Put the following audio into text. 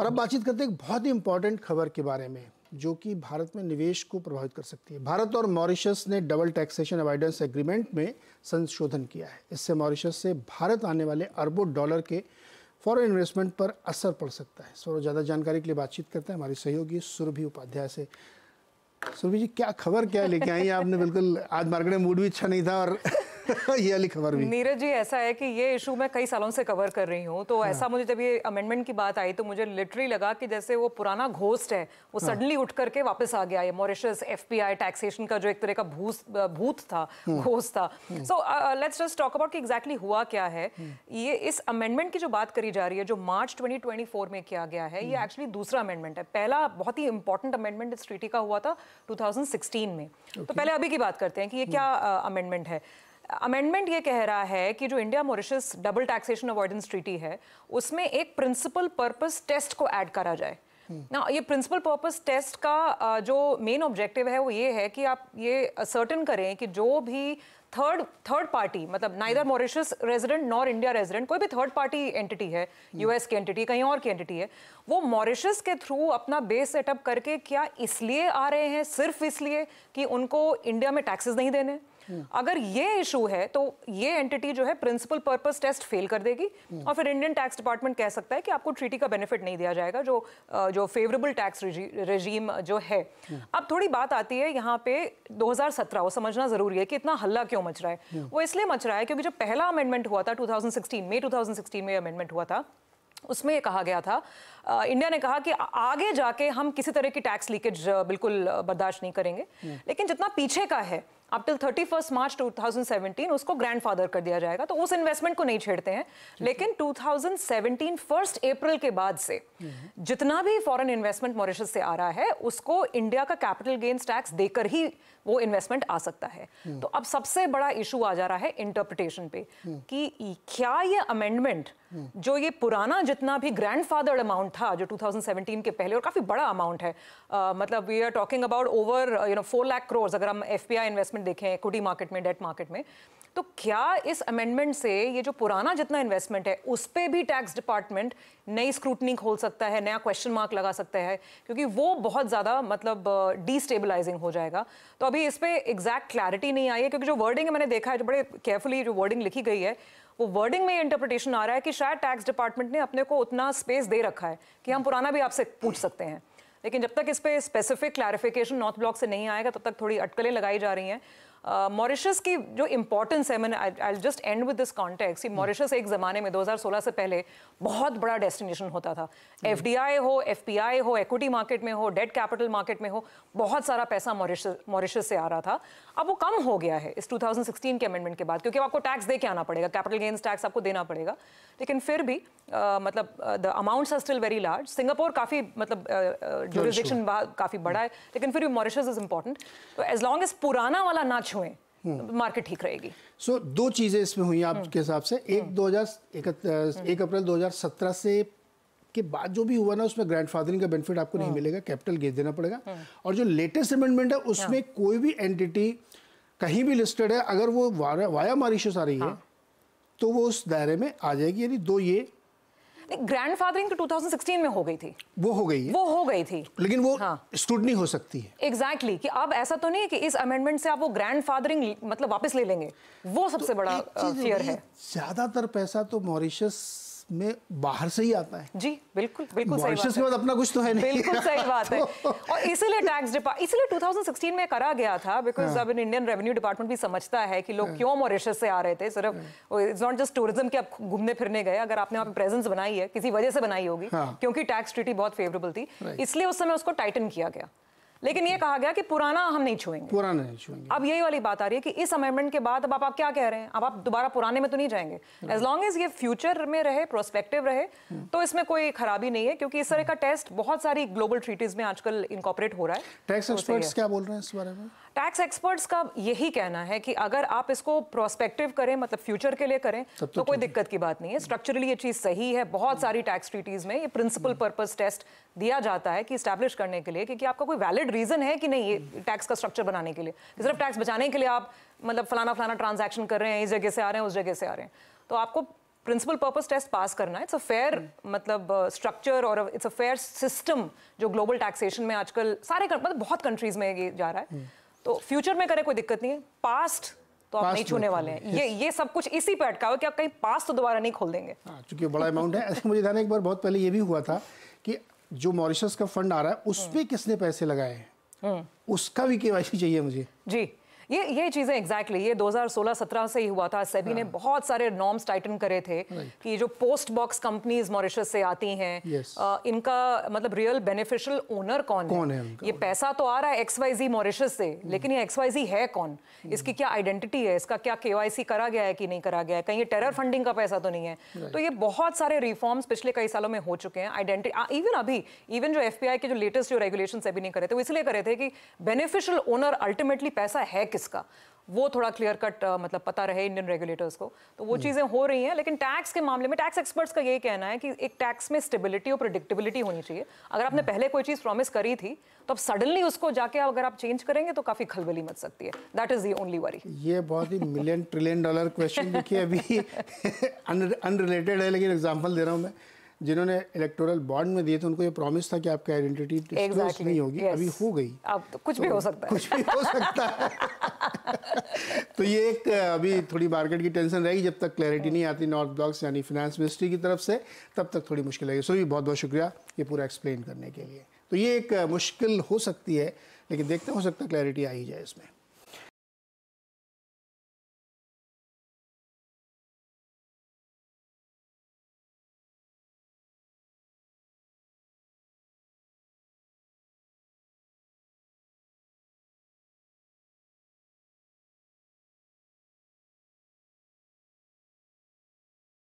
और अब बातचीत करते हैं बहुत ही इंपॉर्टेंट खबर के बारे में जो कि भारत में निवेश को प्रभावित कर सकती है भारत और मॉरिशस ने डबल टैक्सेशन अवॉइडेंस एग्रीमेंट में संशोधन किया है इससे मॉरिशस से भारत आने वाले अरबों डॉलर के फॉरेन इन्वेस्टमेंट पर असर पड़ सकता है सो ज़्यादा जानकारी के लिए बातचीत करते हैं हमारी सहयोगी सुरभि उपाध्याय से सुरभि जी क्या खबर क्या लेके आई आपने बिल्कुल आज मार्केट में मूड भी अच्छा नहीं था और ये अली खबर भी नीरज जी ऐसा है कि ये इशू मैं कई सालों से कवर कर रही हूँ तो हाँ। ऐसा मुझे जब ये अमेंडमेंट की बात आई तो मुझे लिटरली लगा कि जैसे वो पुराना घोस्ट है वो हाँ। सडनली उठ करके वापस आ गया ये मॉरिशस एफ टैक्सेशन का जो एक तरह का भूस भूत था हाँ। घोस्ट था so let's just talk about कि एग्जैक्टली हुआ क्या है हाँ। ये इस अमेंडमेंट की जो बात करी जा रही है जो मार्च ट्वेंटी में किया गया है ये एक्चुअली हाँ। दूसरा अमेंडमेंट है पहला बहुत ही इंपॉर्टेंट अमेंडमेंट इस ट्रीटी का हुआ था टू में तो पहले अभी की बात करते हैं कि ये क्या अमेंडमेंट uh, है अमेंडमेंट ये कह रहा है कि जो India Mauritius double taxation avoidance treaty है उसमें एक प्रिंसिपल पर्पस टेस्ट को ऐड करा जाए ना ये प्रिंसिपल पर्पस टेस्ट का जो मेन ऑब्जेक्टिव है वो ये है कि आप ये सर्टन करें कि जो भी थर्ड थर्ड पार्टी मतलब neither Mauritius resident nor India resident कोई भी थर्ड पार्टी एंटिटी है यूएस की एंटिटी कहीं और की एंटिटी है वो मॉरिशस के थ्रू अपना बेस सेटअप करके क्या इसलिए आ रहे हैं सिर्फ इसलिए कि उनको इंडिया में टैक्सेस नहीं देने हम्म। अगर ये इशू है तो ये एंटिटी जो है प्रिंसिपल पर्पस टेस्ट फेल कर देगी हम्म। और फिर इंडियन टैक्स डिपार्टमेंट कह सकता है कि आपको ट्रीटी का बेनिफिट नहीं दिया जाएगा जो जो फेवरेबल टैक्स रेजीम जो है हम्म। अब थोड़ी बात आती है यहाँ पे 2017 वो समझना जरूरी है कि इतना हल्ला क्यों मच रहा है वो इसलिए मच रहा है क्योंकि जो पहला अमेंडमेंट हुआ था टू मई टू में अमेंडमेंट हुआ था उसमें ये कहा गया था आ, इंडिया ने कहा कि आगे जाके हम किसी तरह की टैक्स लीकेज बिल्कुल बर्दाश्त नहीं करेंगे लेकिन जितना पीछे का है up till thirty first March two thousand seventeen उसको ग्रैंड फादर कर दिया जाएगा तो उस इन्वेस्टमेंट को नहीं छेड़ते हैं लेकिन two thousand seventeen first April के बाद से हम्म। जितना भी फॉरेन इन्वेस्टमेंट मॉरिशस से आ रहा है उसको इंडिया का कैपिटल गेन्स टैक्स देकर ही वो इन्वेस्टमेंट आ सकता है हम्म। तो अब सबसे बड़ा इशू आ जा रहा है इंटरप्रिटेशन पे हम्म। कि क्या ये अमेंडमेंट जो ये पुराना जितना भी ग्रैंडफादर अमाउंट था जो 2017 के पहले और काफी बड़ा अमाउंट है uh, मतलब we are talking about over you know four lakh crore अगर हम एफ इन्वेस्टमेंट इन्वेस्टमेंट देखें इक्विटी मार्केट में डेट मार्केट में तो क्या इस अमेंडमेंट से ये जो पुराना जितना इन्वेस्टमेंट है उस पर भी टैक्स डिपार्टमेंट नई स्क्रूटनी खोल सकता है नया क्वेश्चन मार्क लगा सकता है क्योंकि वो बहुत ज़्यादा मतलब डिस्टेबलाइजिंग हो जाएगा तो अभी इस पर एग्जैक्ट क्लैरिटी नहीं आई है क्योंकि जो वर्डिंग है मैंने देखा है जो बड़े केयरफुली जो वर्डिंग लिखी गई है वो वर्डिंग में इंटरप्रिटेशन आ रहा है कि शायद टैक्स डिपार्टमेंट ने अपने को उतना स्पेस दे रखा है कि हम पुराना भी आपसे पूछ सकते हैं लेकिन जब तक इस पर स्पेसिफिक क्लैरिफिकेशन नॉर्थ ब्लॉक से नहीं आएगा तब तक थोड़ी अटकलें लगाई जा रही हैं मॉरिशस uh, की जो इम्पोर्टेंस है मैंने I just end with this context कि मॉरिशस एक ज़माने में 2016 से पहले बहुत बड़ा डेस्टिनेशन होता था एफ hmm. हो एफ हो इक्विटी मार्केट में हो डेट कैपिटल मार्केट में हो बहुत सारा पैसा मॉरिशस मॉरिशस से आ रहा था अब वो कम हो गया है इस 2016 के अमेंडमेंट के बाद क्योंकि आपको टैक्स दे के आना पड़ेगा कैपिटल गेंस टैक्स आपको देना पड़ेगा लेकिन फिर भी uh, मतलब the amounts are still very large Singapore काफ़ी मतलब uh, uh काफ़ी बड़ा है लेकिन फिर भी मॉरिशस इज इंपॉर्टेंट तो एज लॉन्ग एज पुराना वाला नाच हुए हम्म। तो मार्केट ठीक रहेगी सो so, दो चीज़ें इसमें हुई आपके हम्म। हिसाब से एक हम्म। दो हज़ार एक अप्रैल 2017 से के बाद जो भी हुआ ना उसमें ग्रैंड फादरिंग का बेनिफिट आपको नहीं मिलेगा कैपिटल गेज देना पड़ेगा और जो लेटेस्ट अमेंडमेंट है हाँ। उसमें कोई भी एंटिटी कहीं भी लिस्टेड है अगर वो वाया मॉरिशस आ रही है हाँ। तो वो उस दायरे में आ जाएगी यानी दो ये ग्रैंड फादरिंग तो 2016 में हो गई थी वो हो गई है वो हो गई थी लेकिन वो हाँ नहीं हो सकती है एग्जैक्टली exactly, कि अब ऐसा तो नहीं है कि इस अमेंडमेंट से आप वो ग्रैंड फादरिंग मतलब वापस ले लेंगे वो सबसे तो बड़ा फियर है ज्यादातर पैसा तो मॉरिशस में बाहर से ही आता है जी बिल्कुल बिल्कुल सही बात के बाद अपना कुछ तो है नहीं बिल्कुल सही बात तो... है और इसीलिए टैक्स डिपार्ट इसलिए 2016 में करा गया था बिकॉज हाँ। अब इंडियन रेवेन्यू डिपार्टमेंट भी समझता है कि लोग हाँ। क्यों मॉरिशस से आ रहे थे सिर्फ इट्स नॉट जस्ट टूरिज्म के आप घूमने फिरने गए अगर आपने वहाँ पे प्रेजेंस बनाई है किसी वजह से बनाई होगी हाँ। क्योंकि टैक्स ट्रिटी बहुत फेवरेबल थी इसलिए उस समय उसको टाइटन किया गया लेकिन ये कहा गया कि पुराना हम नहीं छुएंगे पुराना नहीं छुएंगे अब यही वाली बात आ रही है कि इस अमेंडमेंट के बाद अब आप, आप क्या कह रहे हैं अब आप दोबारा पुराने में तो नहीं जाएंगे एज लॉन्ग एज ये फ्यूचर में रहे प्रोस्पेक्टिव रहे हम्म। तो इसमें कोई खराबी नहीं है क्योंकि इस तरह का टेस्ट बहुत सारी ग्लोबल ट्रीटीज में आजकल इनकॉपरेट हो रहा है टैक्स तो एक्सपर्ट्स क्या बोल रहे हैं इस बारे में टैक्स एक्सपर्ट्स का यही कहना है कि अगर आप इसको प्रोस्पेक्टिव करें मतलब फ्यूचर के लिए करें तो, तो कोई दिक्कत की बात नहीं है स्ट्रक्चरली ये चीज़ सही है बहुत सारी टैक्स ट्रीटीज में ये प्रिंसिपल पर्पस टेस्ट दिया जाता है कि स्टैब्लिश करने के लिए क्योंकि आपका कोई वैलिड रीज़न है कि नहीं टैक्स का स्ट्रक्चर बनाने के लिए सिर्फ टैक्स बचाने के लिए आप मतलब फलाना फलाना ट्रांजैक्शन कर रहे हैं इस जगह से आ रहे हैं उस जगह से आ रहे हैं तो आपको प्रिंसिपल पर्पस टेस्ट पास करना है इट्स अ फेयर मतलब स्ट्रक्चर uh, और इट्स अ फेयर सिस्टम जो ग्लोबल टैक्सेशन में आजकल सारे कर, मतलब बहुत कंट्रीज में ये जा रहा है हम्म। तो फ्यूचर में करें कोई दिक्कत नहीं है पास्ट तो आप नहीं छूने वाले तो हैं ये ये सब कुछ इसी पे अटका हुआ कि आप कहीं पास तो दोबारा नहीं खोल देंगे हाँ, चूंकि बड़ा अमाउंट है मुझे एक बार बहुत पहले ये भी हुआ था कि जो मॉरिशस का फंड आ रहा है उस पर किसने पैसे लगाए हैं हम्म। उसका भी केवाईसी चाहिए मुझे जी ये ये चीज़ें एग्जैक्टली exactly, ये 2016-17 से ही हुआ था सेबी ने हाँ। बहुत सारे नॉर्म्स टाइटन करे थे कि जो पोस्ट बॉक्स कंपनीज मॉरिशस से आती हैं इनका मतलब रियल बेनिफिशियल ओनर कौन, कौन है, है ये पैसा तो आ रहा है एक्स वाई जी मॉरिशस से हम्म। लेकिन ये एक्स वाई जी है कौन हम्म। इसकी क्या आइडेंटिटी है इसका क्या के करा गया है कि नहीं करा गया है कहीं ये टेरर फंडिंग हम्म। का पैसा तो नहीं है तो ये बहुत सारे रिफॉर्म्स पिछले कई सालों में हो चुके हैं आइडेंटिटी इवन अभी इवन जो एफ के जो लेटेस्ट जो रेगुलेशन सेबी ने करे थे वो इसलिए करे थे कि बेनिफिशियल ओनर अल्टीमेटली पैसा है किस किसका वो थोड़ा क्लियर कट uh, मतलब पता रहे इंडियन रेगुलेटर्स को तो वो हम्म। चीज़ें हो रही हैं लेकिन टैक्स के मामले में टैक्स एक्सपर्ट्स का यही कहना है कि एक टैक्स में स्टेबिलिटी और प्रोडिक्टेबिलिटी होनी चाहिए अगर आपने हम्म। पहले कोई चीज़ प्रॉमिस करी थी तो अब सडनली उसको जाके आप अगर आप चेंज करेंगे तो काफ़ी खलबली मच सकती है that is the only worry ये बहुत ही मिलियन ट्रिलियन डॉलर क्वेश्चन देखिए अभी अनरिलेटेड है लेकिन एग्जाम्पल दे रहा हूँ मैं जिन्होंने इलेक्टोरल बॉन्ड में दिए थे उनको ये प्रॉमिस था कि आपकी आइडेंटिटी exactly. नहीं होगी yes. अभी हो गई अब तो कुछ तो भी हो सकता है कुछ भी हो सकता है तो ये एक अभी थोड़ी मार्केट की टेंशन रहेगी जब तक क्लैरिटी नहीं आती नॉर्थ ब्लॉक्स यानी फाइनेंस मिनिस्ट्री की तरफ से तब तक थोड़ी मुश्किल आएगी सो भी बहुत बहुत शुक्रिया ये पूरा एक्सप्लेन करने के लिए तो ये एक मुश्किल हो सकती है लेकिन देखते हो सकता क्लैरिटी आ ही जाए इसमें